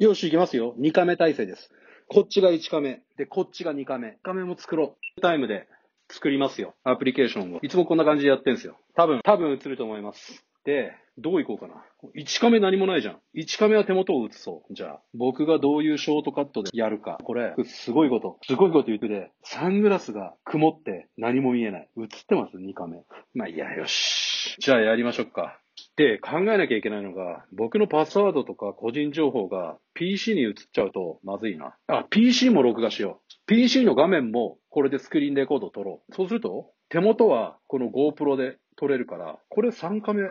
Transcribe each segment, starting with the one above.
よし、行きますよ。2カメ体制です。こっちが1カメ。で、こっちが2カメ。1カメも作ろう。タイムで作りますよ。アプリケーションを。いつもこんな感じでやってんすよ。多分、多分映ると思います。で、どういこうかな。1カメ何もないじゃん。1カメは手元を映そう。じゃあ、僕がどういうショートカットでやるか。これ、すごいこと。すごいこと言ってて、サングラスが曇って何も見えない。映ってます ?2 カメ。まあ、いや、よし。じゃあやりましょうか。で、考えなきゃいけないのが、僕のパスワードとか個人情報が PC に移っちゃうとまずいな。あ、PC も録画しよう。PC の画面もこれでスクリーンレコード撮ろう。そうすると、手元はこの GoPro で撮れるから、これ3カメ、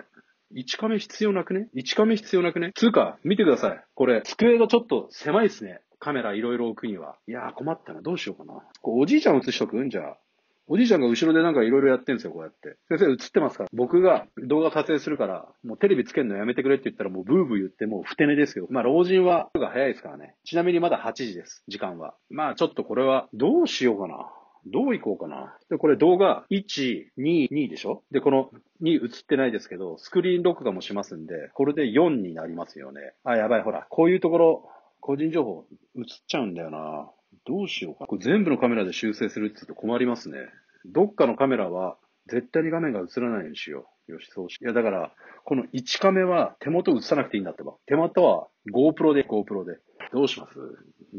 1カメ必要なくね ?1 カメ必要なくねつうか、見てください。これ、机がちょっと狭いっすね。カメラいろいろ置くには。いやー困ったな。どうしようかな。おじいちゃん映しとくんじゃあ。おじいちゃんが後ろでなんかいろいろやってんですよ、こうやって。先生映ってますから。僕が動画撮影するから、もうテレビつけるのやめてくれって言ったらもうブーブー言ってもうふて寝ですけど。まあ老人は、が早いですからね。ちなみにまだ8時です、時間は。まあちょっとこれは、どうしようかな。どういこうかな。で、これ動画1、2、2でしょで、この2映ってないですけど、スクリーン録画もしますんで、これで4になりますよね。あ、やばい、ほら、こういうところ、個人情報映っちゃうんだよな。どうしようか。これ全部のカメラで修正するって言うと困りますね。どっかのカメラは絶対に画面が映らないようにしよう。よし、そうし。いや、だから、この1カメは手元映さなくていいんだってば。手元は GoPro で、GoPro で。どうします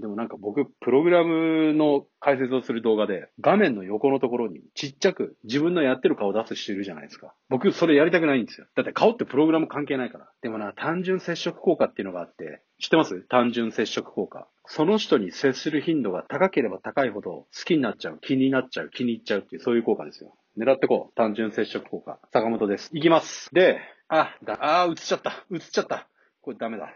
でもなんか僕、プログラムの解説をする動画で、画面の横のところにちっちゃく自分のやってる顔を出す人いるじゃないですか。僕、それやりたくないんですよ。だって顔ってプログラム関係ないから。でもな、単純接触効果っていうのがあって、知ってます単純接触効果。その人に接する頻度が高ければ高いほど好きになっちゃう、気になっちゃう、気に入っちゃうっていう、そういう効果ですよ。狙ってこう。単純接触効果。坂本です。いきます。で、あ、だ、あー、映っちゃった。映っちゃった。これダメだ。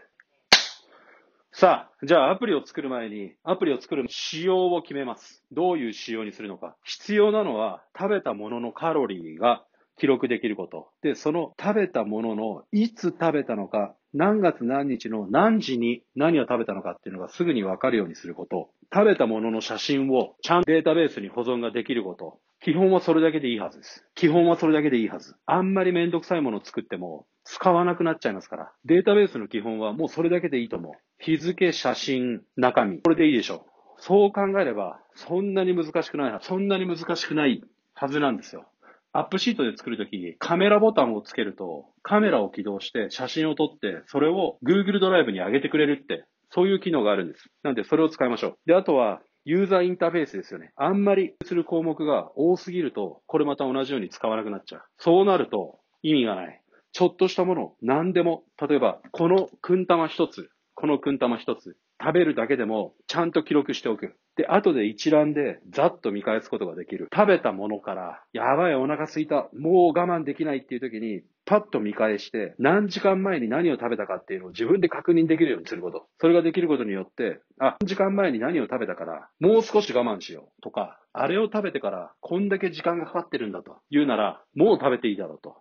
さあ、じゃあアプリを作る前に、アプリを作る仕様を決めます。どういう仕様にするのか。必要なのは、食べたもののカロリーが記録できること。で、その食べたものの、いつ食べたのか、何月何日の何時に何を食べたのかっていうのがすぐにわかるようにすること。食べたものの写真をちゃんとデータベースに保存ができること。基本はそれだけでいいはずです。基本はそれだけでいいはず。あんまりめんどくさいものを作っても使わなくなっちゃいますから。データベースの基本はもうそれだけでいいと思う。日付、写真、中身。これでいいでしょう。そう考えれば、そんなに難しくない、そんなに難しくないはずなんですよ。アップシートで作るとき、カメラボタンをつけると、カメラを起動して写真を撮って、それを Google ドライブに上げてくれるって、そういう機能があるんです。なんで、それを使いましょう。で、あとは、ユーザーインターフェースですよね。あんまりする項目が多すぎると、これまた同じように使わなくなっちゃう。そうなると意味がない。ちょっとしたもの、何でも、例えば、このくん玉一つ、このくん玉一つ、食べるだけでもちゃんと記録しておく。で、後で一覧でざっと見返すことができる。食べたものから、やばいお腹すいた、もう我慢できないっていう時に、パッと見返して、何時間前に何を食べたかっていうのを自分で確認できるようにすること。それができることによって、あ、何時間前に何を食べたから、もう少し我慢しようとか、あれを食べてからこんだけ時間がかかってるんだと言うなら、もう食べていいだろうと。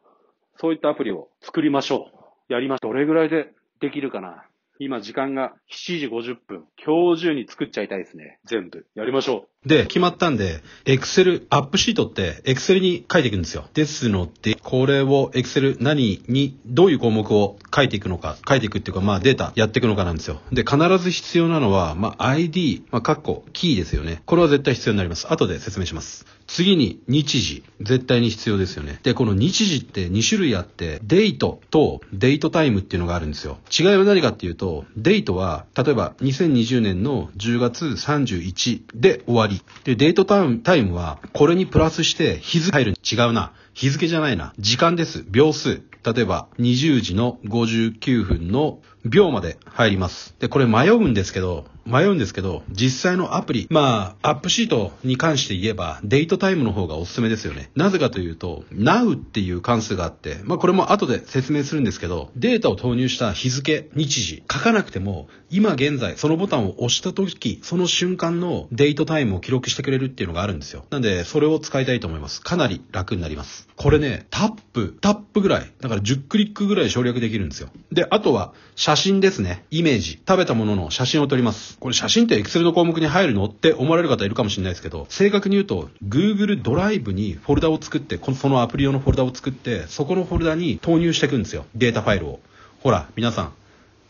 そういったアプリを作りましょう。やりましょう。どれぐらいでできるかな今時間が7時50分。今日中に作っちゃいたいですね。全部。やりましょう。で、決まったんで、Excel、アップシートって Excel に書いていくんですよ。ですので、これを Excel 何に、どういう項目を書いていくのか、書いていくっていうか、まあデータやっていくのかなんですよ。で、必ず必要なのは、まあ ID、まあカッコ、キーですよね。これは絶対必要になります。後で説明します。次に日時。絶対に必要ですよね。で、この日時って2種類あって、デートとデートタイムっていうのがあるんですよ。違いは何かっていうと、デートは、例えば2020年の10月31で終わり。で、デートタイムは、これにプラスして日付入る違うな。日付じゃないな。時間です。秒数。例えば、20時の59分の秒まで入ります。で、これ迷うんですけど、迷うんですけど、実際のアプリ、まあ、アップシートに関して言えば、デートタイムの方がおすすめですよね。なぜかというと、Now っていう関数があって、まあこれも後で説明するんですけど、データを投入した日付、日時、書かなくても、今現在、そのボタンを押した時、その瞬間のデートタイムを記録してくれるっていうのがあるんですよ。なんで、それを使いたいと思います。かなり楽になります。これね、タップ、タップぐらい、だから10クリックぐらい省略できるんですよ。で、あとは、写真ですね。イメージ。食べたものの写真を撮ります。これ写真って Excel の項目に入るのって思われる方いるかもしれないですけど、正確に言うと、Google ドライブにフォルダを作って、このそのアプリ用のフォルダを作って、そこのフォルダに投入していくんですよ。データファイルを。ほら、皆さん、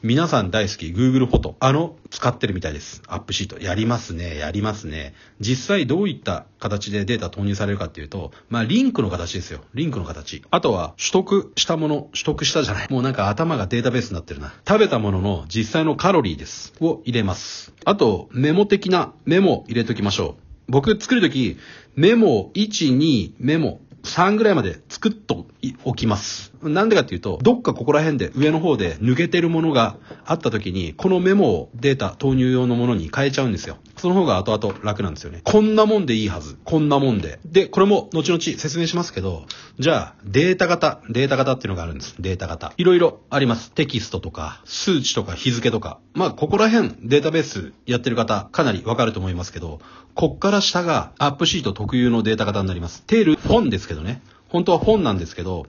皆さん大好き Google フォト、あの、使ってるみたいです。アップシート。やりますね、やりますね。実際どういった形でデータ投入されるかっていうと、まあ、リンクの形ですよ。リンクの形。あとは、取得したもの、取得したじゃない。もうなんか頭がデータベースになってるな。食べたものの実際のカロリーです。を入れます。あと、メモ的なメモ入れときましょう。僕作るとき、メモ1、2、メモ3ぐらいまで作っとおきます。なんでかっていうと、どっかここら辺で上の方で抜けてるものがあった時に、このメモをデータ投入用のものに変えちゃうんですよ。その方が後々楽なんですよね。こんなもんでいいはず。こんなもんで。で、これも後々説明しますけど、じゃあ、データ型。データ型っていうのがあるんです。データ型。いろいろあります。テキストとか、数値とか日付とか。まあ、ここら辺、データベースやってる方、かなりわかると思いますけど、こっから下がアップシート特有のデータ型になります。テール、本ですけどね。本当は本なんですけど、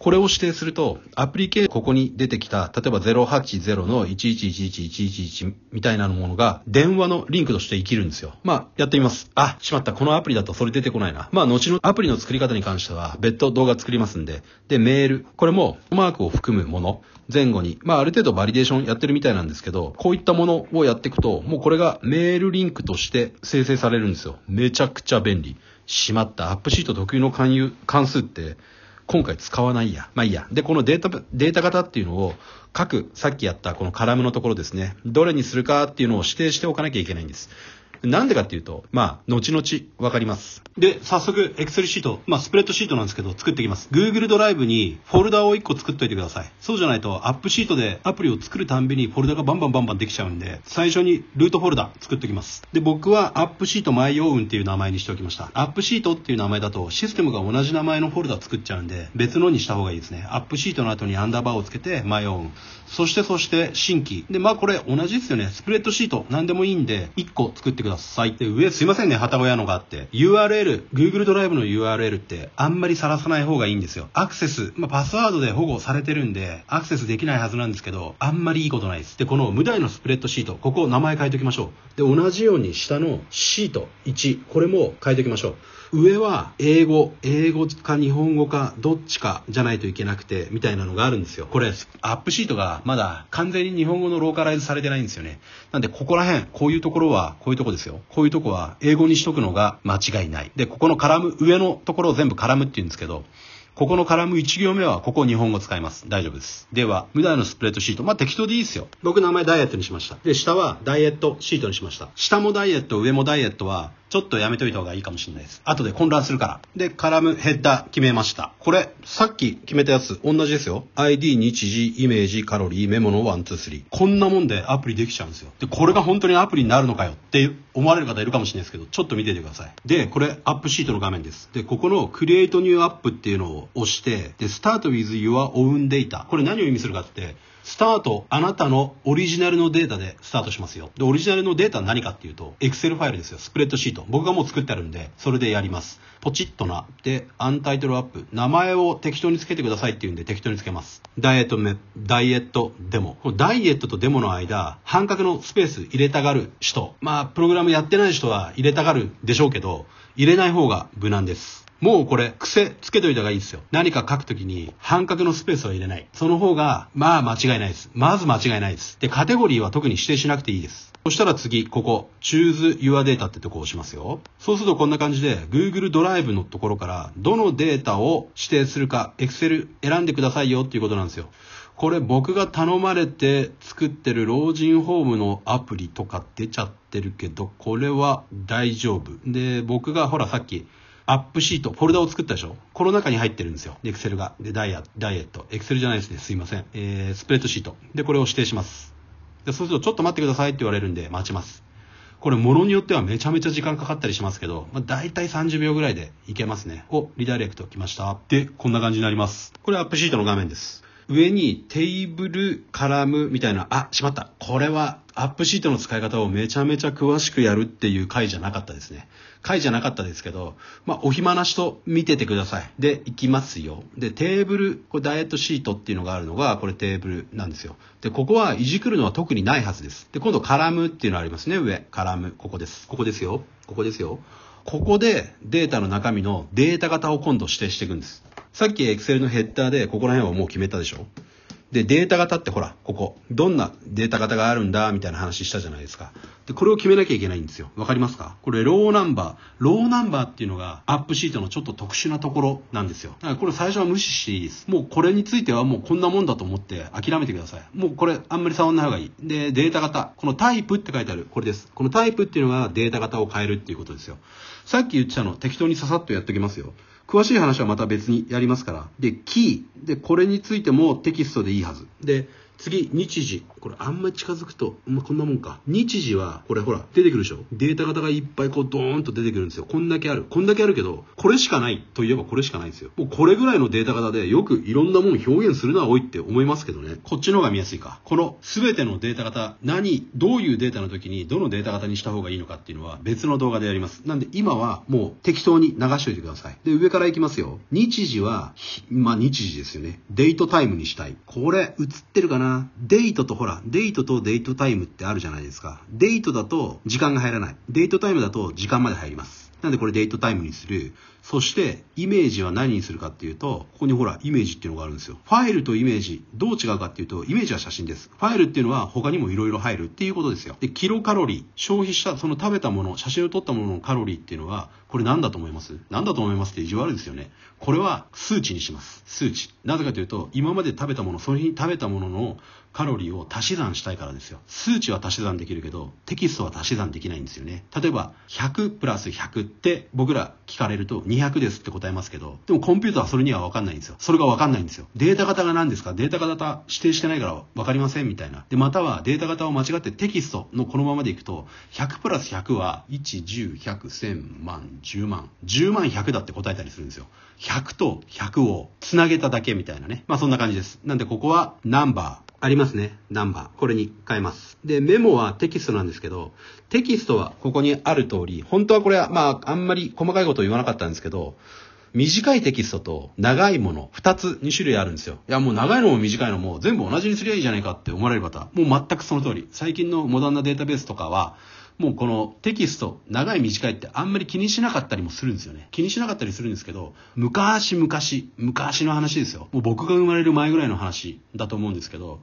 これを指定すると、アプリケーション、ここに出てきた、例えば080の1111111みたいなものが、電話のリンクとして生きるんですよ。まあ、やってみます。あ、しまった。このアプリだとそれ出てこないな。まあ、後のアプリの作り方に関しては、別途動画作りますんで。で、メール。これも、マークを含むもの。前後に。まあ、ある程度バリデーションやってるみたいなんですけど、こういったものをやっていくと、もうこれがメールリンクとして生成されるんですよ。めちゃくちゃ便利。しまった。アップシート特有の関数って、今回使わないや。まあいいや。で、このデータ、データ型っていうのを各、さっきやったこのカラムのところですね。どれにするかっていうのを指定しておかなきゃいけないんです。なんでかっていうと、まあ、後々わかります。で、早速、エクセルシート、まあ、スプレッドシートなんですけど、作っていきます。Google ドライブにフォルダを1個作っといてください。そうじゃないと、アップシートでアプリを作るたんびにフォルダがバンバンバンバンできちゃうんで、最初にルートフォルダ作っておきます。で、僕はアップシート前用運っていう名前にしておきました。アップシートっていう名前だと、システムが同じ名前のフォルダ作っちゃうんで、別のにした方がいいですね。アップシートの後にアンダーバーをつけて、前用運。そして、そして、新規。で、まあ、これ同じですよね。スプレッドシート、何でもいいんで、1個作ってください。ださい。で、上、すいませんね、旗小屋のがあって。URL、Google ドライブの URL ってあんまりさらさない方がいいんですよ。アクセス、まあ、パスワードで保護されてるんで、アクセスできないはずなんですけど、あんまりいいことないです。で、この無題のスプレッドシート、ここ名前変えておきましょう。で、同じように下のシート1、これも変えておきましょう。上は英語、英語か日本語かどっちかじゃないといけなくて、みたいなのがあるんですよ。これ、アップシートがまだ完全に日本語のローカライズされてないんですよね。なんで、ここら辺、こういうところは、こういうとこですよ。こういうとこは、英語にしとくのが間違いない。で、ここの絡む、上のところを全部絡むって言うんですけど、ここの絡む1行目は、ここ日本語使います。大丈夫です。では、無駄のスプレッドシート。まあ、適当でいいですよ。僕名前ダイエットにしました。で、下はダイエットシートにしました。下もダイエット、上もダイエットは、ちょっとやめといた方がいいかもしれないです。後で混乱するから。で、絡むヘッダー決めました。これ、さっき決めたやつ、同じですよ。ID、日時、イメージ、カロリー、メモのスリー。こんなもんでアプリできちゃうんですよ。で、これが本当にアプリになるのかよって思われる方いるかもしれないですけど、ちょっと見ててください。で、これ、アップシートの画面です。で、ここの Create New App っていうのをを押して、で、start with your own data。これ何を意味するかって、スタート、あなたのオリジナルのデータでスタートしますよ。で、オリジナルのデータは何かっていうと、Excel ファイルですよ。スプレッドシート。僕がもう作ってあるんで、それでやります。ポチッとな、で、アンタイトルアップ、名前を適当につけてくださいって言うんで適当につけます。ダイエットメ、ダイエットデモ。このダイエットとデモの間、半角のスペース入れたがる人。まあ、プログラムやってない人は入れたがるでしょうけど、入れない方が無難です。もうこれ、癖つけといた方がいいですよ。何か書くときに、半角のスペースは入れない。その方が、まあ間違いないです。まず間違いないです。で、カテゴリーは特に指定しなくていいです。そしたら次、ここ、choose your data ってとこを押しますよ。そうするとこんな感じで、Google ドラライブのところから、どのデータを指定するか、Excel 選んでくださいよっていうことなんですよ。これ僕が頼まれて作ってる老人ホームのアプリとか出ちゃってるけど、これは大丈夫。で、僕がほらさっき、アップシート、フォルダを作ったでしょこの中に入ってるんですよ。エ Excel が。で、ダイヤ、ダイエット。Excel じゃないですね。すいません。えー、スプレッドシート。で、これを指定します。で、そうすると、ちょっと待ってくださいって言われるんで、待ちます。これ、ものによってはめちゃめちゃ時間かかったりしますけど、まあ、大体30秒ぐらいでいけますね。お、リダイレクト来ました。で、こんな感じになります。これアップシートの画面です。上にテーブル、カラムみたいな、あ、しまった。これはアップシートの使い方をめちゃめちゃ詳しくやるっていう回じゃなかったですね。回じゃなかったですけど、まあ、お暇な人見ててください。で、行きますよ。で、テーブル、これダイエットシートっていうのがあるのが、これテーブルなんですよ。で、ここはいじくるのは特にないはずです。で、今度カラムっていうのありますね、上。カラム。ここです。ここですよ。ここですよ。ここでデータの中身のデータ型を今度指定していくんです。さっきエクセルのヘッダーでここら辺はもう決めたでしょで、データ型ってほら、ここ、どんなデータ型があるんだ、みたいな話したじゃないですか。で、これを決めなきゃいけないんですよ。わかりますかこれ、ローナンバー。ローナンバーっていうのが、アップシートのちょっと特殊なところなんですよ。だからこれ最初は無視していいです。もうこれについてはもうこんなもんだと思って諦めてください。もうこれ、あんまり触んない方がいい。で、データ型。このタイプって書いてある。これです。このタイプっていうのがデータ型を変えるっていうことですよ。さっき言ってたの、適当にささっとやっときますよ。詳しい話はまた別にやりますから。で、キー。で、これについてもテキストでいいはず。で、次、日時。これあんまり近づくと、まあ、こんなもんか。日時は、これほら、出てくるでしょデータ型がいっぱいこうドーンと出てくるんですよ。こんだけある。こんだけあるけど、これしかないといえばこれしかないんですよ。もうこれぐらいのデータ型でよくいろんなもん表現するのは多いって思いますけどね。こっちの方が見やすいか。この全てのデータ型、何、どういうデータの時にどのデータ型にした方がいいのかっていうのは別の動画でやります。なんで今はもう適当に流しておいてください。で、上からいきますよ。日時は、まあ日時ですよね。デートタイムにしたい。これ映ってるかなな。デートとほら、デートとデートタイムってあるじゃないですか。デートだと時間が入らない。デートタイムだと時間まで入ります。なんでこれデートタイムにする。そしてイメージは何にするかっていうと、ここにほらイメージっていうのがあるんですよ。ファイルとイメージ、どう違うかっていうと、イメージは写真です。ファイルっていうのは他にも色々入るっていうことですよ。で、キロカロリー、消費したその食べたもの、写真を撮ったもののカロリーっていうのは、これ何だと思います何だと思いますって意地悪ですよね。これは数値にします。数値。なぜかというと、今まで食べたもの、その日に食べたもののカロリーを足し算したいからですよ。数値は足し算できるけど、テキストは足し算できないんですよね。例えば、100プラス100って僕ら聞かれると、200ですって答えますけど、でもコンピューターはそれにはわかんないんですよ。それがわかんないんですよ。データ型が何ですかデータ型指定してないから分かりませんみたいな。で、またはデータ型を間違ってテキストのこのままでいくと、100プラス100は、1、10、100、1000万、10万。10万100だって答えたりするんですよ。100と100をつなげただけみたいなね。まあそんな感じです。なんでここはナンバー、ありますね。ナンバー。これに変えます。で、メモはテキストなんですけど、テキストはここにある通り、本当はこれは、まあ、あんまり細かいことを言わなかったんですけど、短いテキストと長いもの、二つ、二種類あるんですよ。いや、もう長いのも短いのも全部同じにすりゃいいじゃないかって思われる方、もう全くその通り。最近のモダンなデータベースとかは、もうこのテキスト、長い短いってあんまり気にしなかったりもするんですよね。気にしなかったりするんですけど、昔々、昔の話ですよ。もう僕が生まれる前ぐらいの話だと思うんですけど、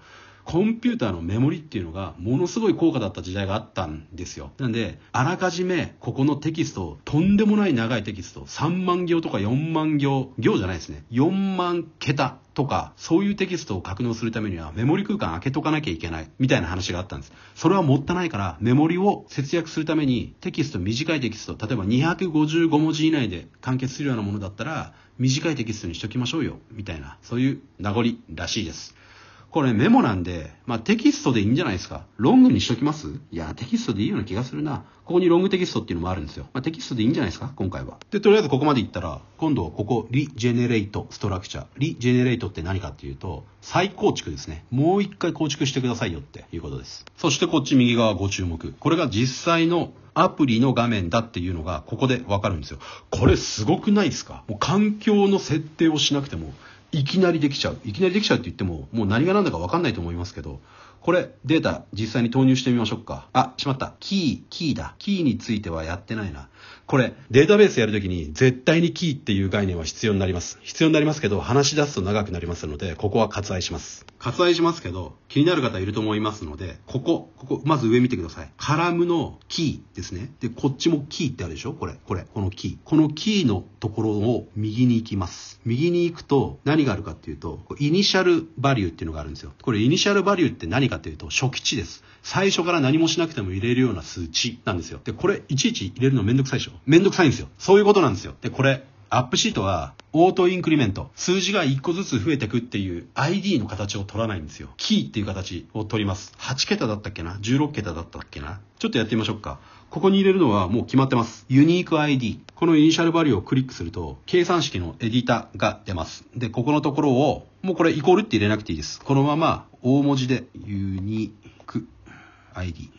コンピューターのメモリっていうのがものすごい高価だった時代があったんですよなんであらかじめここのテキストをとんでもない長いテキスト3万行とか4万行行じゃないですね4万桁とか、そういうテキストを格納するためにはメモリ空間開けとかなきゃいけない、みたいな話があったんです。それはもったいないから、メモリを節約するためにテキスト、短いテキスト、例えば255文字以内で完結するようなものだったら、短いテキストにしときましょうよ、みたいな、そういう名残らしいです。これメモなんで、まあ、テキストでいいんじゃないですか。ロングにしときますいや、テキストでいいような気がするな。ここにロングテキストっていうのもあるんですよ。まあ、テキストでいいんじゃないですか、今回は。で、とりあえずここまでいったら、今度ここ、リジェネレイトストラクチャー。リジェネレイトって何かっていうと、再構築ですね。もう一回構築してくださいよっていうことです。そしてこっち右側ご注目。これが実際のアプリの画面だっていうのがここでわかるんですよ。これすごくないですかもう環境の設定をしなくてもいきなりできちゃう。いきなりできちゃうって言っても、もう何が何だか分かんないと思いますけど、これ、データ、実際に投入してみましょうか。あ、しまった。キー、キーだ。キーについてはやってないな。これ、データベースやるときに絶対にキーっていう概念は必要になります。必要になりますけど、話し出すと長くなりますので、ここは割愛します。割愛しますけど、気になる方いると思いますので、ここ、ここ、まず上見てください。カラムのキーですね。で、こっちもキーってあるでしょこれ、これ、このキー。このキーのところを右に行きます。右に行くと、何があるかっていうと、イニシャルバリューっていうのがあるんですよ。これ、イニシャルバリューって何かっていうと、初期値です。最初から何もしなくても入れるような数値なんですよ。で、これ、いちいち入れるのめんどくさいでしょめんどくさいんですよ。そういうことなんですよ。で、これ、アップシートは、オートインクリメント。数字が1個ずつ増えてくっていう ID の形を取らないんですよ。キーっていう形を取ります。8桁だったっけな ?16 桁だったっけなちょっとやってみましょうか。ここに入れるのはもう決まってます。ユニーク ID。このイニシャルバリューをクリックすると、計算式のエディタが出ます。で、ここのところを、もうこれイコールって入れなくていいです。このまま、大文字で、ユニーク ID。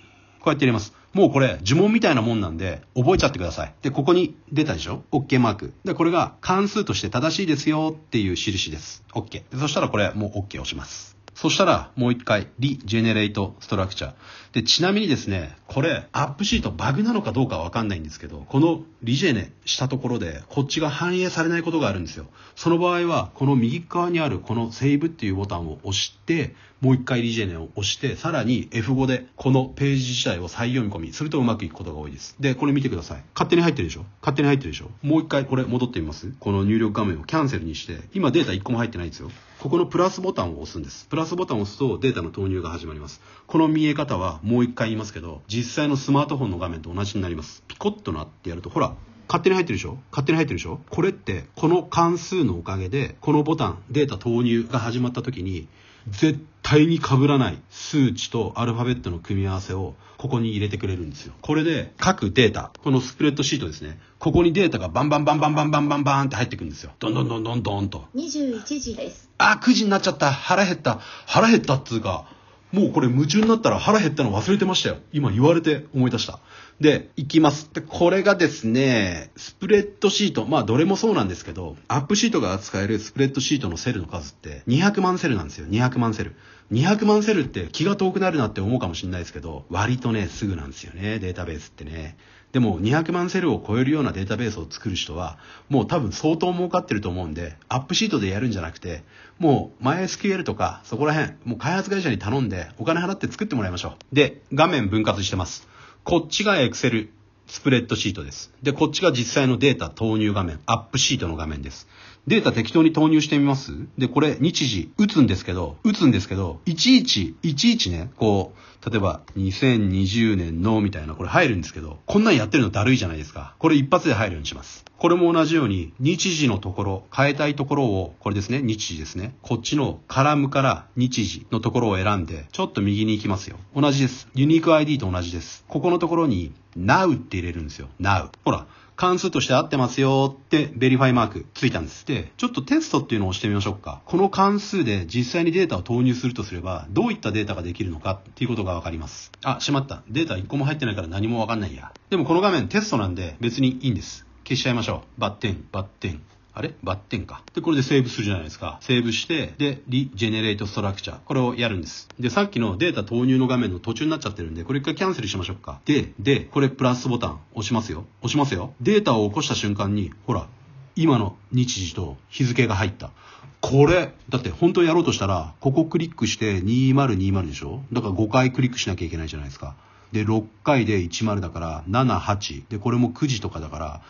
こうやって入れます。もうこれ呪文みたいなもんなんで、覚えちゃってください。で、ここに出たでしょ ?OK マーク。で、これが関数として正しいですよっていう印です。OK。そしたらこれもう OK 押します。そしたら、もう一回、リジェネレートストラクチャー。で、ちなみにですね、これ、アップシートバグなのかどうかわかんないんですけど、このリジェネしたところで、こっちが反映されないことがあるんですよ。その場合は、この右側にあるこのセーブっていうボタンを押して、もう一回リジェネを押して、さらに F5 でこのページ自体を再読み込み、するとうまくいくことが多いです。で、これ見てください。勝手に入ってるでしょ勝手に入ってるでしょもう一回これ戻ってみますこの入力画面をキャンセルにして、今データ1個も入ってないんですよ。ここのプラスボタンを押すんです。プラスボタンを押すとデータの投入が始まります。この見え方はもう一回言いますけど、実際のスマートフォンの画面と同じになります。ピコッとなってやると、ほら、勝手に入ってるでしょ勝手に入ってるでしょこれって、この関数のおかげで、このボタン、データ投入が始まった時に、絶対に被らない数値とアルファベットの組み合わせをここに入れてくれるんですよ。これで各データ、このスプレッドシートですね。ここにデータがバンバンバンバンバンバンバンバンって入ってくるんですよ。どんどんどんどんどんと。21時です。あ、9時になっちゃった。腹減った。腹減ったっつうか。もうこれ夢中になったら腹減ったの忘れてましたよ。今言われて思い出した。で、いきます。で、これがですね、スプレッドシート、まあどれもそうなんですけど、アップシートが扱えるスプレッドシートのセルの数って200万セルなんですよ。200万セル。200万セルって気が遠くなるなって思うかもしれないですけど、割とね、すぐなんですよね、データベースってね。でも200万セルを超えるようなデータベースを作る人は、もう多分相当儲かってると思うんで、アップシートでやるんじゃなくて、もう MySQL とかそこら辺、もう開発会社に頼んでお金払って作ってもらいましょう。で、画面分割してます。こっちが Excel スプレッドシートです。で、こっちが実際のデータ投入画面、アップシートの画面です。データ適当に投入してみます。で、これ日時打つんですけど、打つんですけど、いちいち、いちいちね、こう、例えば2020年のみたいなこれ入るんですけど、こんなんやってるのだるいじゃないですか。これ一発で入るようにします。これも同じように、日時のところ、変えたいところを、これですね、日時ですね。こっちのカラムから日時のところを選んで、ちょっと右に行きますよ。同じです。ユニーク ID と同じです。ここのところに、Now って入れるんですよ。Now。ほら、関数として合ってますよってベリファイマークついたんです。で、ちょっとテストっていうのをしてみましょうか。この関数で実際にデータを投入するとすれば、どういったデータができるのかっていうことがわかります。あ、しまった。データ1個も入ってないから何もわかんないや。でもこの画面テストなんで別にいいんです。消しちゃいましょう。バッテン、バッテン。あれバッテンか。で、これでセーブするじゃないですか。セーブして、で、リジェネレートストラクチャー。これをやるんです。で、さっきのデータ投入の画面の途中になっちゃってるんで、これ一回キャンセルしましょうか。で、で、これプラスボタン押しますよ。押しますよ。データを起こした瞬間に、ほら、今の日時と日付が入った。これ、だって本当にやろうとしたら、ここクリックして2020でしょだから5回クリックしなきゃいけないじゃないですか。で、6回で10だから、7、8。で、これも9時とかだから、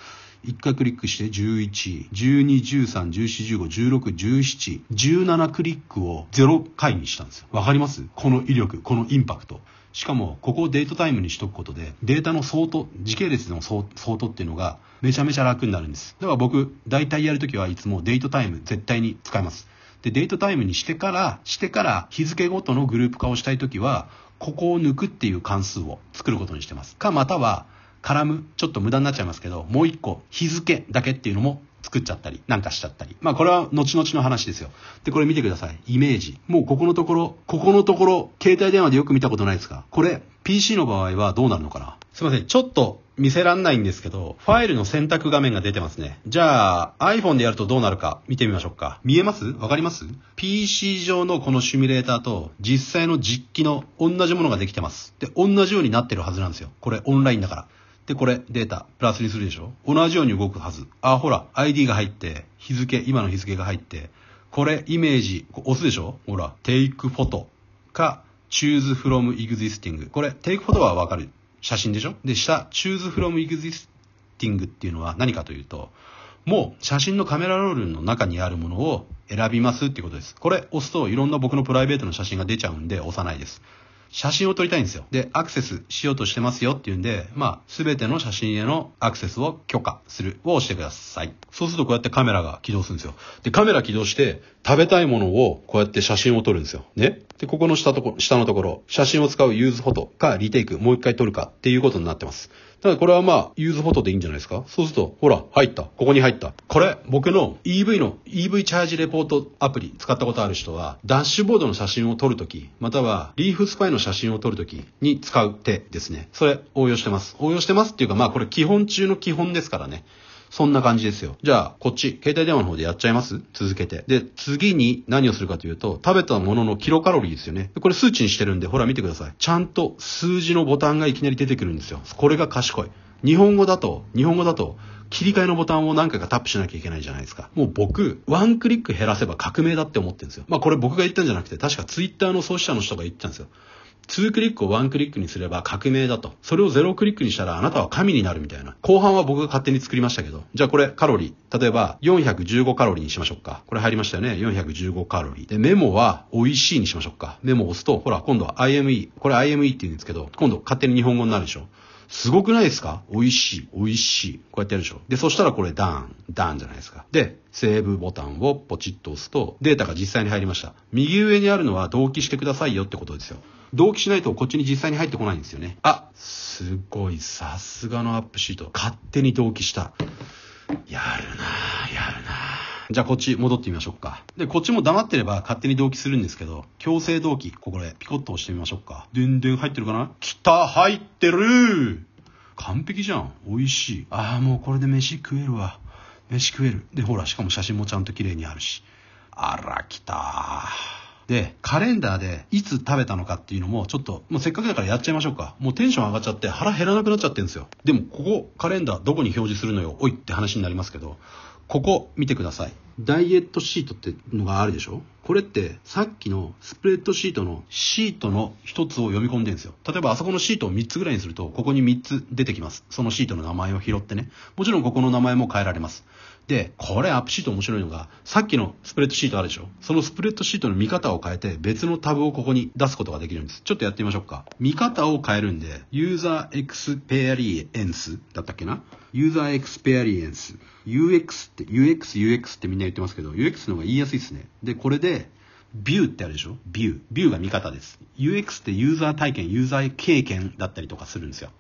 1回クリックして11、12、13、14、15、16、17、17クリックを0回にしたんですよ。わかりますこの威力、このインパクト。しかも、ここをデートタイムにしとくことで、データの相当、時系列の相当っていうのが、めちゃめちゃ楽になるんです。だから僕、大体やるときはいつもデートタイム絶対に使います。で、デートタイムにしてから、してから日付ごとのグループ化をしたいときは、ここを抜くっていう関数を作ることにしてます。か、または、絡む、ちょっと無駄になっちゃいますけど、もう一個、日付だけっていうのも作っちゃったり、なんかしちゃったり。まあこれは後々の話ですよ。で、これ見てください。イメージ。もうここのところ、ここのところ、携帯電話でよく見たことないですかこれ、PC の場合はどうなるのかなすいません。ちょっと見せらんないんですけど、ファイルの選択画面が出てますね。じゃあ、iPhone でやるとどうなるか見てみましょうか。見えますわかります ?PC 上のこのシミュレーターと実際の実機の同じものができてます。で、同じようになってるはずなんですよ。これオンラインだから。で、これ、データ、プラスにするでしょ同じように動くはず。あ、ほら、ID が入って、日付、今の日付が入って、これ、イメージ、押すでしょほら、take photo か、choose from existing。これ、take photo はわかる。写真でしょで、下、choose from existing っていうのは何かというと、もう写真のカメラロールの中にあるものを選びますっていうことです。これ押すといろんな僕のプライベートの写真が出ちゃうんで押さないです。写真を撮りたいんですよ。で、アクセスしようとしてますよっていうんで、まあ、すべての写真へのアクセスを許可するを押してください。そうするとこうやってカメラが起動するんですよ。で、カメラ起動して、食べたいものをこうやって写真を撮るんですよ。ね。で、ここの下とこ、下のところ、写真を使うユーズフォトかリテイク、もう一回撮るかっていうことになってます。ただこれはまあ、ユーズフォトでいいんじゃないですかそうすると、ほら、入った。ここに入った。これ、僕の EV の EV チャージレポートアプリ使ったことある人は、ダッシュボードの写真を撮るとき、または、リーフスパイの写真を撮るときに使う手ですね。それ、応用してます。応用してますっていうか、まあこれ基本中の基本ですからね。そんな感じですよ。じゃあ、こっち、携帯電話の方でやっちゃいます続けて。で、次に何をするかというと、食べたもののキロカロリーですよね。これ数値にしてるんで、ほら見てください。ちゃんと数字のボタンがいきなり出てくるんですよ。これが賢い。日本語だと、日本語だと、切り替えのボタンを何回かタップしなきゃいけないじゃないですか。もう僕、ワンクリック減らせば革命だって思ってるんですよ。まあこれ僕が言ったんじゃなくて、確かツイッターの創始者の人が言ってたんですよ。2クリックを1クリックにすれば革命だと。それを0クリックにしたらあなたは神になるみたいな。後半は僕が勝手に作りましたけど。じゃあこれカロリー。例えば415カロリーにしましょうか。これ入りましたよね。415カロリー。で、メモは美味しいにしましょうか。メモを押すと、ほら、今度は IME。これ IME って言うんですけど、今度勝手に日本語になるでしょ。すごくないですか美味しい、美味しい。こうやってやるでしょ。で、そしたらこれダーン、ダーンじゃないですか。で、セーブボタンをポチッと押すと、データが実際に入りました。右上にあるのは同期してくださいよってことですよ。同期しないとこっちに実際に入ってこないんですよね。あ、すごい、さすがのアップシート。勝手に同期した。やるなぁ、やるなぁ。じゃあこっち戻ってみましょうか。で、こっちも黙ってれば勝手に同期するんですけど、強制同期、ここでピコッと押してみましょうか。でんでん入ってるかな来た入ってる完璧じゃん。美味しい。ああ、もうこれで飯食えるわ。飯食える。で、ほら、しかも写真もちゃんと綺麗にあるし。あら、来たー。で、カレンダーでいつ食べたのかっていうのも、ちょっと、もうせっかくだからやっちゃいましょうか。もうテンション上がっちゃって腹減らなくなっちゃってるんですよ。でも、ここ、カレンダーどこに表示するのよ、おいって話になりますけど、ここ見てください。ダイエットシートってのがあるでしょこれってさっきのスプレッドシートのシートの一つを読み込んでるんですよ。例えばあそこのシートを3つぐらいにすると、ここに3つ出てきます。そのシートの名前を拾ってね。もちろんここの名前も変えられます。で、これアップシート面白いのが、さっきのスプレッドシートあるでしょそのスプレッドシートの見方を変えて別のタブをここに出すことができるんです。ちょっとやってみましょうか。見方を変えるんで、ユーザーエクスペアリエンスだったっけなユーザーエクスペアリエンス。UX って、UX、UX ってみんな言ってますけど、UX の方が言いやすいですね。で、これで、ビューってあるでしょビュー。ビューが見方です。UX ってユーザー体験、ユーザー経験だったりとかするんですよ。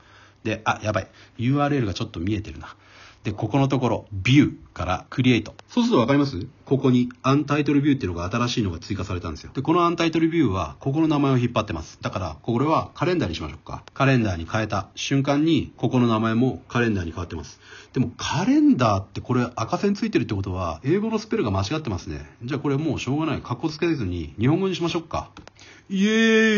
で、あ、やばい。URL がちょっと見えてるな。で、ここのところ、ビューからクリエイト。そうするとわかりますここにアンタイトルビューっていうのが新しいのが追加されたんですよ。で、このアンタイトルビューは、ここの名前を引っ張ってます。だから、これはカレンダーにしましょうか。カレンダーに変えた瞬間に、ここの名前もカレンダーに変わってます。でも、カレンダーってこれ赤線ついてるってことは、英語のスペルが間違ってますね。じゃあこれもうしょうがない。格好つけずに、日本語にしましょうか。イエ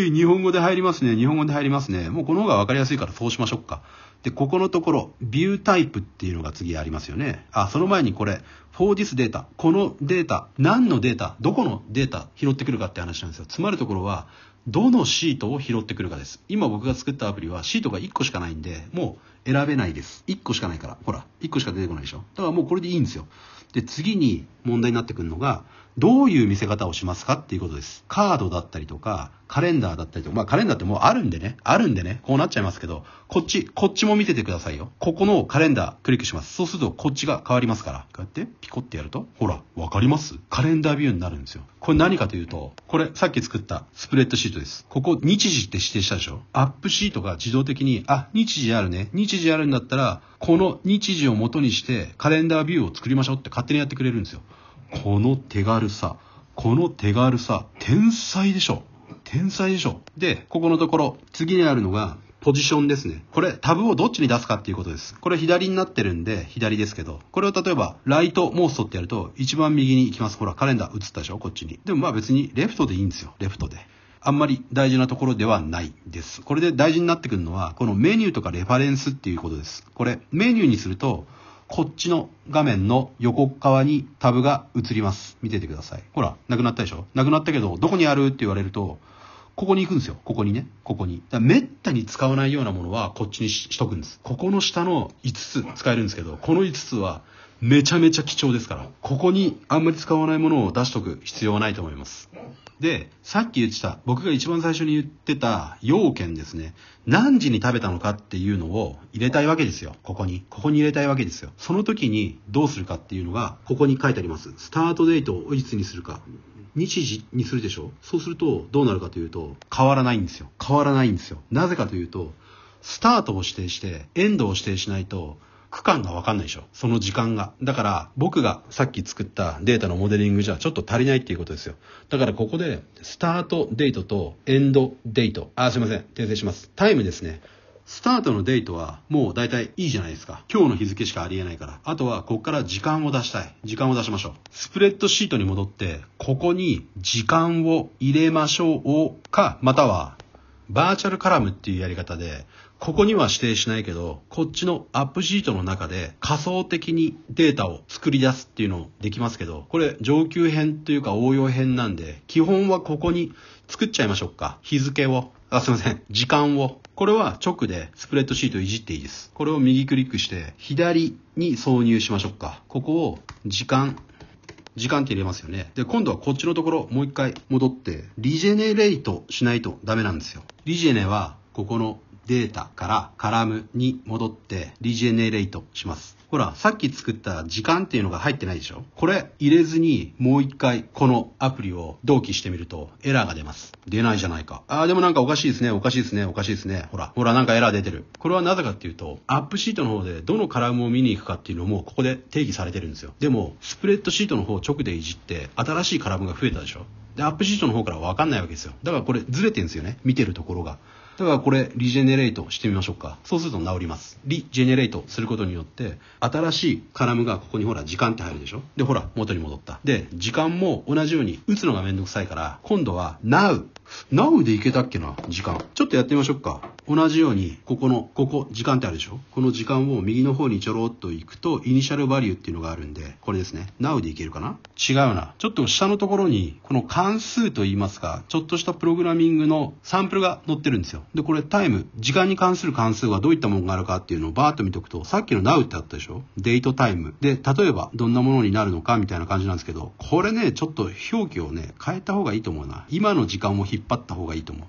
ーイ日本語で入りますね。日本語で入りますね。もうこの方がわかりやすいからそうしましょうか。で、ここのところ、ビュータイプっていうのが次ありますよね。あ、その前にこれ、for this data、このデータ、何のデータ、どこのデータ拾ってくるかって話なんですよ。つまるところは、どのシートを拾ってくるかです。今僕が作ったアプリはシートが1個しかないんで、もう選べないです。1個しかないから。ほら、1個しか出てこないでしょ。だからもうこれでいいんですよ。で、次に問題になってくるのが、どういう見せ方をしますかっていうことです。カードだったりとか、カレンダーだったりとか、まあカレンダーってもうあるんでね、あるんでね、こうなっちゃいますけど、こっち、こっちも見ててくださいよ。ここのカレンダークリックします。そうするとこっちが変わりますから、こうやってピコってやると、ほら、わかりますカレンダービューになるんですよ。これ何かというと、これさっき作ったスプレッドシートです。ここ日時って指定したでしょアップシートが自動的に、あ、日時あるね。日時あるんだったら、この日時を元にしてカレンダービューを作りましょうって勝手にやってくれるんですよ。この手軽さ。この手軽さ。天才でしょ。天才でしょ。で、ここのところ、次にあるのが、ポジションですね。これ、タブをどっちに出すかっていうことです。これ左になってるんで、左ですけど、これを例えば、ライトモーストってやると、一番右に行きます。ほら、カレンダー映ったでしょこっちに。でもまあ別に、レフトでいいんですよ。レフトで。あんまり大事なところではないです。これで大事になってくるのは、このメニューとかレファレンスっていうことです。これ、メニューにすると、こっちの画面の横側にタブが映ります。見ててください。ほら、なくなったでしょなくなったけど、どこにあるって言われると、ここに行くんですよ。ここにね。ここに。だめったに使わないようなものはこっちにしとくんです。ここの下の5つ使えるんですけど、この5つはめちゃめちゃ貴重ですから、ここにあんまり使わないものを出しとく必要はないと思います。で、さっき言ってた、僕が一番最初に言ってた要件ですね。何時に食べたのかっていうのを入れたいわけですよ。ここに。ここに入れたいわけですよ。その時にどうするかっていうのが、ここに書いてあります。スタートデートをいつにするか。日時にするでしょそうすると、どうなるかというと、変わらないんですよ。変わらないんですよ。なぜかというと、スタートを指定して、エンドを指定しないと、区間がわかんないでしょ。その時間が。だから、僕がさっき作ったデータのモデリングじゃちょっと足りないっていうことですよ。だからここで、スタートデートとエンドデート。あ、すいません。訂正します。タイムですね。スタートのデートはもう大体いいじゃないですか。今日の日付しかありえないから。あとはここから時間を出したい。時間を出しましょう。スプレッドシートに戻って、ここに時間を入れましょうか、またはバーチャルカラムっていうやり方で、ここには指定しないけど、こっちのアップシートの中で仮想的にデータを作り出すっていうのできますけど、これ上級編というか応用編なんで、基本はここに作っちゃいましょうか。日付を。あ、すいません。時間を。これは直でスプレッドシートいじっていいです。これを右クリックして、左に挿入しましょうか。ここを時間、時間って入れますよね。で、今度はこっちのところ、もう一回戻って、リジェネレートしないとダメなんですよ。リジェネは、ここのデータからカラムに戻ってリジェネレートします。ほら、さっき作った時間っていうのが入ってないでしょこれ入れずにもう一回このアプリを同期してみるとエラーが出ます。出ないじゃないか。あーでもなんかおかしいですね、おかしいですね、おかしいですね。ほら、ほらなんかエラー出てる。これはなぜかっていうと、アップシートの方でどのカラムを見に行くかっていうのもここで定義されてるんですよ。でも、スプレッドシートの方直でいじって新しいカラムが増えたでしょで、アップシートの方からわかんないわけですよ。だからこれずれてんですよね、見てるところが。だからこれ、リジェネレートしてみましょうか。そうすると治ります。リジェネレートすることによって、新しいカラムがここにほら、時間って入るでしょで、ほら、元に戻った。で、時間も同じように打つのがめんどくさいから、今度は now。now でいけたっけな時間。ちょっとやってみましょうか。同じように、ここの、ここ、時間ってあるでしょこの時間を右の方にちょろっと行くと、イニシャルバリューっていうのがあるんで、これですね。now でいけるかな違うな。ちょっと下のところに、この関数といいますか、ちょっとしたプログラミングのサンプルが載ってるんですよ。で、これタイム、時間に関する関数はどういったものがあるかっていうのをバーッと見ておくと、さっきの now ってあったでしょデートタイム。で、例えばどんなものになるのかみたいな感じなんですけど、これね、ちょっと表記をね、変えた方がいいと思うな。今の時間を引っ張った方がいいと思う。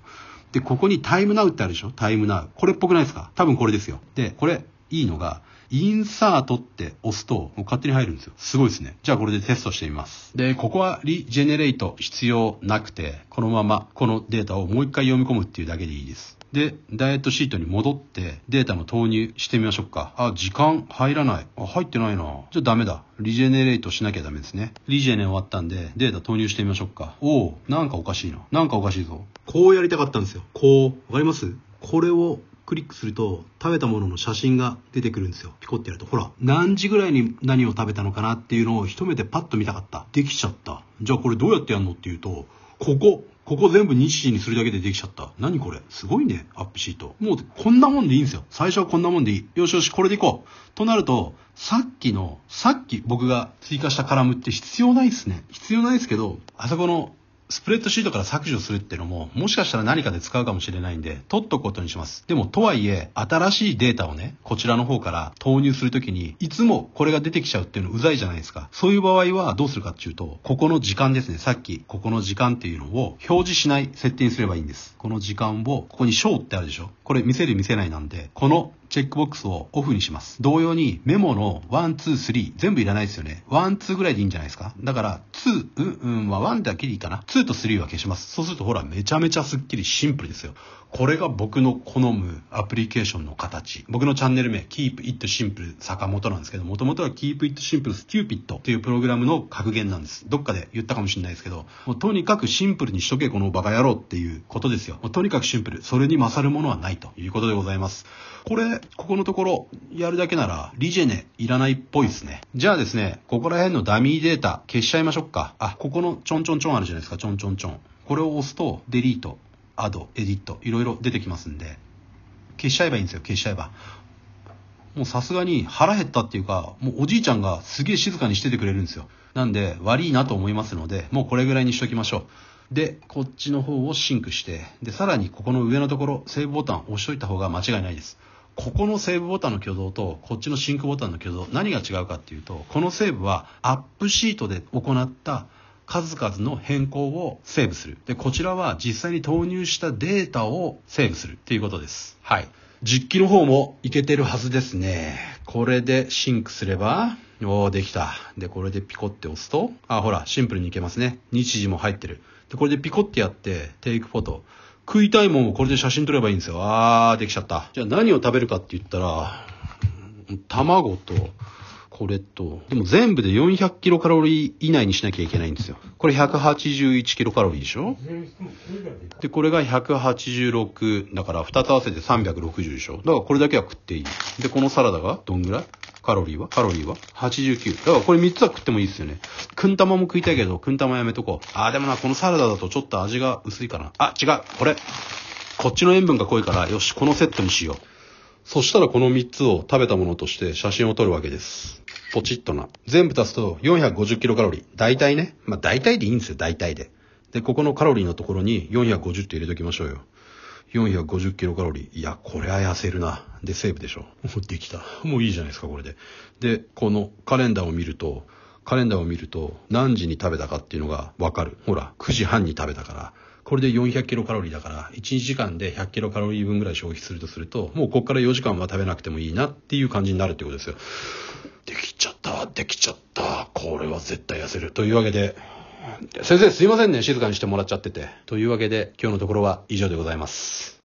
で、ここにタイムナウってあるでしょタイムナウ。これっぽくないですか多分これですよ。で、これ、いいのが、インサートって押すと、もう勝手に入るんですよ。すごいですね。じゃあこれでテストしてみます。で、ここはリジェネレート必要なくて、このままこのデータをもう一回読み込むっていうだけでいいです。で、ダイエットシートに戻ってデータの投入してみましょうか。あ、時間入らない。あ、入ってないな。じゃあダメだ。リジェネレートしなきゃダメですね。リジェネ終わったんでデータ投入してみましょうか。おお、なんかおかしいな。なんかおかしいぞ。こうやりたかったんですよ。こう、わかりますこれをクリックすると食べたものの写真が出てくるんですよ。ピコってやると。ほら、何時ぐらいに何を食べたのかなっていうのを一目でパッと見たかった。できちゃった。じゃあこれどうやってやるのっていうと、ここ、ここ全部日時にするだけでできちゃった。何これすごいね、アップシート。もうこんなもんでいいんですよ。最初はこんなもんでいい。よしよし、これでいこう。となると、さっきの、さっき僕が追加したカラムって必要ないっすね。必要ないですけど、あそこのスプレッドシートから削除するってのも、もしかしたら何かで使うかもしれないんで、取っとくことにします。でも、とはいえ、新しいデータをね、こちらの方から投入するときに、いつもこれが出てきちゃうっていうのうざいじゃないですか。そういう場合はどうするかっていうと、ここの時間ですね。さっき、ここの時間っていうのを表示しない設定にすればいいんです。この時間を、ここにショーってあるでしょこれ見せる見せないなんで、このチェックボックスをオフにします。同様にメモの1、2、3全部いらないですよね。1、2ぐらいでいいんじゃないですか。だから2、うんうんは1だけでいいかな。2と3は消します。そうするとほらめちゃめちゃスッキリシンプルですよ。これが僕の好むアプリケーションの形。僕のチャンネル名 Keep It Simple 坂本なんですけど、もともとは Keep It Simple Stupid というプログラムの格言なんです。どっかで言ったかもしれないですけど、もうとにかくシンプルにしとけこのバカ野郎っていうことですよ。もうとにかくシンプル。それに勝るものはないということでございます。これ、ここのところ、やるだけなら、リジェネいらないっぽいですね。じゃあですね、ここら辺のダミーデータ消しちゃいましょうか。あ、ここのちょんちょんちょんあるじゃないですか、ちょんちょんちょん。これを押すと、デリート、アド、エディット、いろいろ出てきますんで、消しちゃえばいいんですよ、消しちゃえば。もうさすがに腹減ったっていうか、もうおじいちゃんがすげえ静かにしててくれるんですよ。なんで、悪いなと思いますので、もうこれぐらいにしときましょう。で、こっちの方をシンクして、で、さらにここの上のところ、セーブボタン押しといた方が間違いないです。ここのセーブボタンの挙動とこっちのシンクボタンの挙動何が違うかっていうとこのセーブはアップシートで行った数々の変更をセーブするでこちらは実際に投入したデータをセーブするっていうことですはい実機の方もいけてるはずですねこれでシンクすればおおできたでこれでピコって押すとあほらシンプルにいけますね日時も入ってるでこれでピコってやってテイクフォト食いたいもんをこれで写真撮ればいいんですよ。あー、できちゃった。じゃあ何を食べるかって言ったら、卵と、これと、でも全部で400キロカロリー以内にしなきゃいけないんですよ。これ181キロカロリーでしょで、これが186、だから2つ合わせて360でしょだからこれだけは食っていい。で、このサラダがどんぐらいカロリーはカロリーは ?89。だからこれ3つは食ってもいいですよね。くん玉も食いたいけど、くん玉やめとこう。あでもな、このサラダだとちょっと味が薄いかな。あ、違うこれこっちの塩分が濃いから、よし、このセットにしよう。そしたらこの3つを食べたものとして写真を撮るわけです。ポチッとな。全部足すと450キロカロリー。大体ね。まあ大体でいいんですよ、大体で。で、ここのカロリーのところに450って入れときましょうよ。450キロカロリー。いや、これは痩せるな。で、セーブでしょ。もうできた。もういいじゃないですか、これで。で、このカレンダーを見ると、カレンダーを見ると、何時に食べたかっていうのがわかる。ほら、9時半に食べたから、これで400キロカロリーだから、1時間で100キロカロリー分ぐらい消費するとすると、もうこっから4時間は食べなくてもいいなっていう感じになるってことですよ。できちゃった、できちゃった、これは絶対痩せる。というわけで、先生すいませんね、静かにしてもらっちゃってて。というわけで、今日のところは以上でございます。